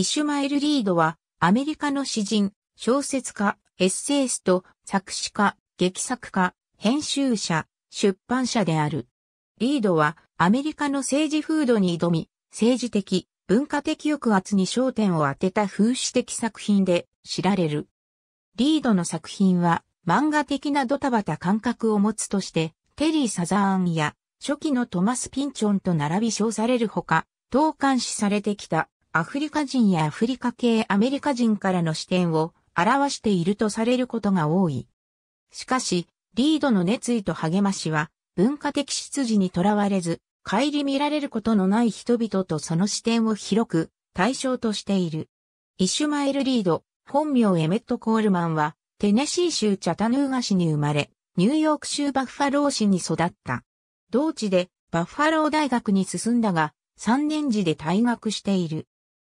イシュマエル・リードは、アメリカの詩人、小説家、エッセイスト、作詞家、劇作家、編集者、出版社である。リードは、アメリカの政治風土に挑み、政治的、文化的抑圧に焦点を当てた風刺的作品で知られる。リードの作品は、漫画的なドタバタ感覚を持つとして、テリー・サザーンや初期のトマス・ピンチョンと並び称されるほか、投感視されてきた。アフリカ人やアフリカ系アメリカ人からの視点を表しているとされることが多い。しかし、リードの熱意と励ましは、文化的出自にとらわれず、帰り見られることのない人々とその視点を広く対象としている。イシュマエル・リード、本名エメット・コールマンは、テネシー州チャタヌーガ市に生まれ、ニューヨーク州バッファロー市に育った。同地でバッファロー大学に進んだが、3年時で退学している。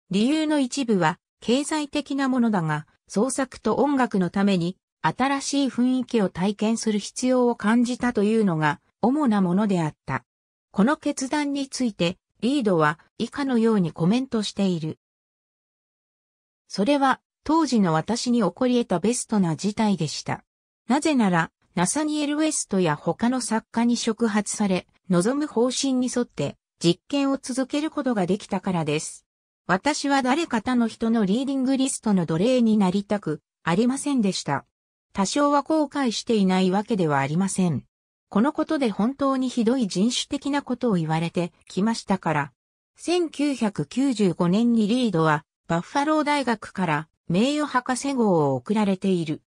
理由の一部は経済的なものだが、創作と音楽のために新しい雰囲気を体験する必要を感じたというのが主なものであった。この決断についてリードは以下のようにコメントしている。それは当時の私に起こり得たベストな事態でした。なぜなら、ナサニエル・ウェストや他の作家に触発され、望む方針に沿って実験を続けることができたからです。私は誰か他の人のリーディングリストの奴隷になりたくありませんでした。多少は後悔していないわけではありません。このことで本当にひどい人種的なことを言われてきましたから。1995年にリードはバッファロー大学から名誉博士号を贈られている。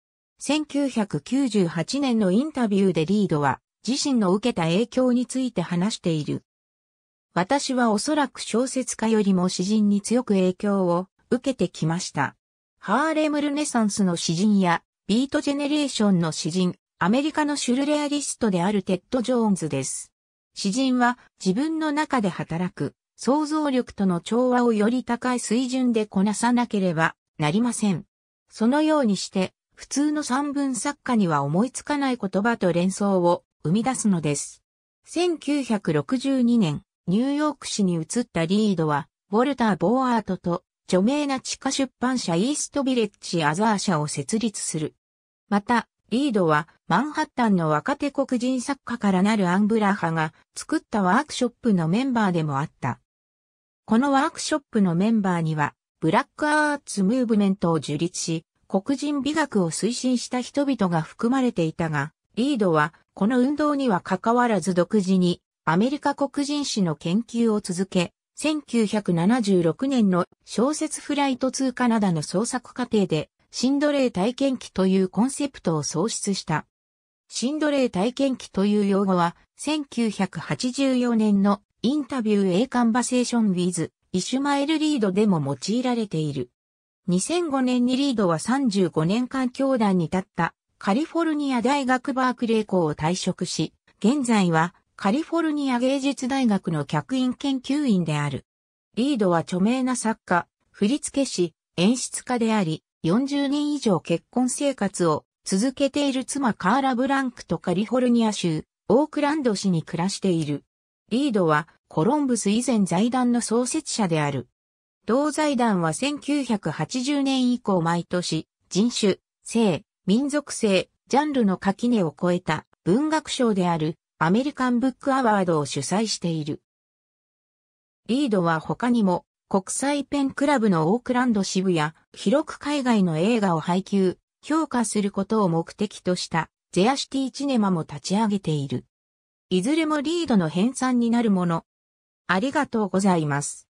1998年のインタビューでリードは自身の受けた影響について話している。私はおそらく小説家よりも詩人に強く影響を受けてきました。ハーレムルネサンスの詩人やビートジェネレーションの詩人、アメリカのシュルレアリストであるテッド・ジョーンズです。詩人は自分の中で働く想像力との調和をより高い水準でこなさなければなりません。そのようにして普通の三文作家には思いつかない言葉と連想を生み出すのです。1962年、ニューヨーク市に移ったリードは、ウォルター・ボーアートと著名な地下出版社イーストビレッジ・アザー社を設立する。また、リードはマンハッタンの若手黒人作家からなるアンブラ派が作ったワークショップのメンバーでもあった。このワークショップのメンバーには、ブラックアーツムーブメントを樹立し、黒人美学を推進した人々が含まれていたが、リードはこの運動には関わらず独自にアメリカ黒人史の研究を続け、1976年の小説フライト2カナダの創作過程で、シンドレー体験記というコンセプトを創出した。シンドレー体験記という用語は、1984年のインタビュー A カンバセーション with イシュマエル・リードでも用いられている。2005年にリードは35年間教団に立ったカリフォルニア大学バークレー校を退職し、現在はカリフォルニア芸術大学の客員研究員である。リードは著名な作家、振付師、演出家であり、40年以上結婚生活を続けている妻カーラ・ブランクとカリフォルニア州、オークランド市に暮らしている。リードはコロンブス以前財団の創設者である。同財団は1980年以降毎年、人種、性、民族性、ジャンルの垣根を超えた文学賞であるアメリカンブックアワードを主催している。リードは他にも、国際ペンクラブのオークランド支部や、広く海外の映画を配給、評価することを目的とした、ゼアシティチネマも立ち上げている。いずれもリードの編纂になるもの。ありがとうございます。